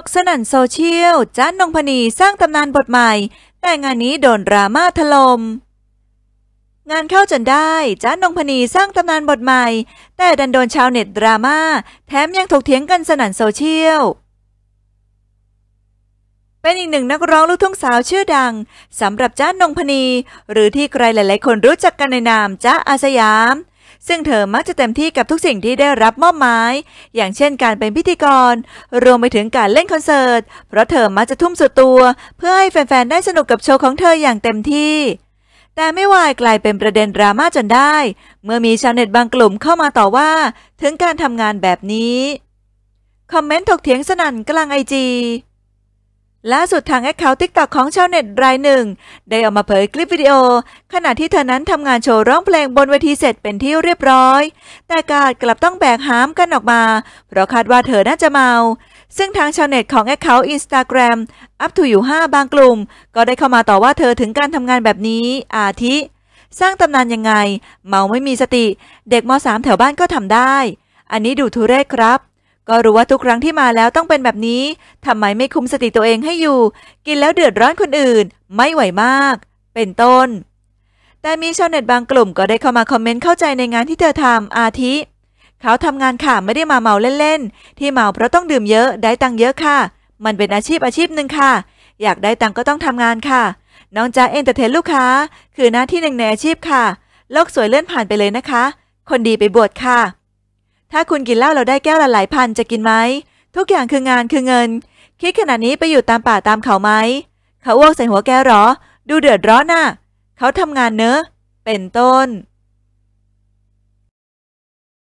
กสนั่นโซเชียลจ้านนงพนีสร้างตำนานบท ใหม่ แต่งานนี้โดนดราม่าถลม่ม งานเข้าจนได้ จ้านงพนีสร้างตำนานบทใหม่ แต่ดันโดนชาวเน็ตดราม่า แถมยังถกเถียงกันสนั่นโซเชียล เป็นอีกหนึ่งนักร้องลูกทุ่งสาวชื่อดังสำหรับจ้านงพนีหรือที่ใครหลาย ๆ คนรู้จักกันในนามจ้าอาสยามซึ่งเธอมักจะเต็มที่กับทุกสิ่งที่ได้รับมอบหมายอย่างเช่นการเป็นพิธีกร รวมไปถึงการเล่นคอนเสิร์ต เพราะเธอมักจะทุ่มสุดตัว เพื่อให้แฟนๆได้สนุกกับโชว์ของเธออย่างเต็มที่ แต่ไม่วายกลายเป็นประเด็นดราม่าจนได้เมื่อมีชาวเน็ตบางกลุ่มเข้ามาต่อว่าถึงการทำงานแบบนี้คอมเมนต์ถกเถียงสนั่นกลางไอจีล่าสุดทางแอคเคาท์ทิกตอกของชาวเน็ต รายหนึ่ง ได้ออกมาเผยคลิปวิดีโอ ขณะที่เธอนั้นทำงานโชว์ร้องเพลงบนเวทีเสร็จเป็นที่เรียบร้อย แต่การกลับต้องแบกหามกันออกมา เพราะคาดว่าเธอน่าจะเมา ซึ่งทางชาวเน็ตของแอคเคาท์อินสตาแกรมอัพทูอยู่ 5 บางกลุ่ม ก็ได้เข้ามาต่อว่าเธอถึงการทำงานแบบนี้อาทิ สร้างตำนานยังไงเมาไม่มีสติ เด็กม .3 แถวบ้านก็ทำได้ อันนี้ดูทุเรศครับก็รู้ว่าทุกครั้งที่มาแล้วต้องเป็นแบบนี้ ทำไมไม่คุมสติตัวเองให้อยู่ กินแล้วเดือดร้อนคนอื่น ไม่ไหวมาก เป็นต้น แต่มีชาวเน็ตบางกลุ่มก็ได้เข้ามาคอมเมนต์เข้าใจในงานที่เธอทำอาทิ เขาทำงานค่ะไม่ได้มาเมาเล่น ๆ ที่เมาเพราะต้องดื่มเยอะได้ตังเยอะค่ะ มันเป็นอาชีพอาชีพหนึ่งค่ะ อยากได้ตังก็ต้องทำงานค่ะ น้องจ้าเอนเตอร์เทนลูกค้า คือหน้าที่หนึ่งในอาชีพค่ะ โลกสวยเลื่อนผ่านไปเลยนะคะ คนดีไปบวชค่ะถ้าคุณกินเหล้าเราได้แก้วละหลายพันจะกินไหม ทุกอย่างคืองานคือเงิน คิดขนาดนี้ไปอยู่ตามป่าตามเขาไหมเขาอวกใส่หัวแกหรอ ดูเดือดร้อนน่ะเขาทำงานเนอะ เป็นต้น